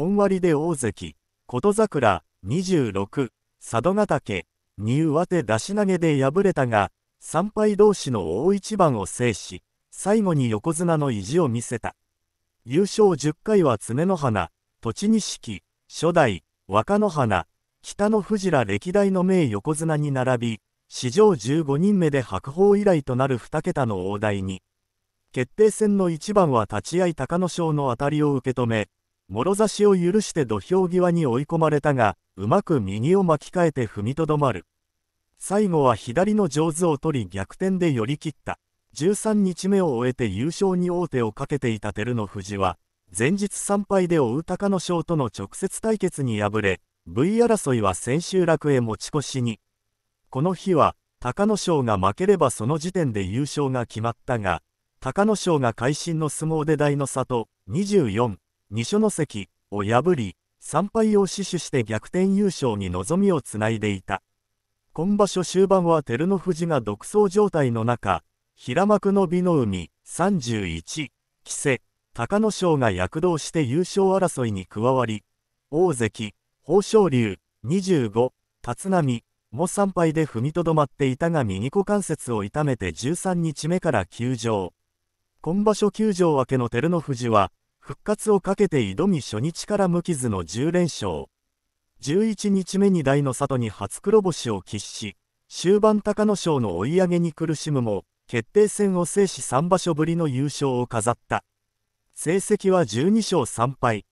本割で大関、琴桜、26、佐渡ヶ嶽、に上手出し投げで敗れたが、3敗同士の大一番を制し、最後に横綱の意地を見せた。優勝10回は常の花、栃錦、初代、若の花、北の富士ら歴代の名横綱に並び、史上15人目で白鵬以来となる2桁の大台に。決定戦の一番は立ち合い隆の勝の当たりを受け止め、もろ差しを許して土俵際に追い込まれたが、うまく右を巻き替えて踏みとどまる。最後は左の上手を取り逆転で寄り切った。13日目を終えて優勝に王手をかけていた照ノ富士は、前日3敗で追う隆の勝との直接対決に敗れ、V 争いは千秋楽へ持ち越しに。この日は、隆の勝が負ければその時点で優勝が決まったが、隆の勝が会心の相撲で大の里、24。二所ノ関を破り、3敗を死守して逆転優勝に望みをつないでいた。今場所終盤は照ノ富士が独走状態の中、平幕の美の海31、木瀬、隆の勝が躍動して優勝争いに加わり、大関、豊昇龍25、立浪も3敗で踏みとどまっていたが右股関節を痛めて13日目から休場。今場所休場明けの照ノ富士は、復活をかけて挑み初日から無傷の10連勝11日目に大の里に初黒星を喫し終盤隆の勝の追い上げに苦しむも決定戦を制し3場所ぶりの優勝を飾った成績は12勝3敗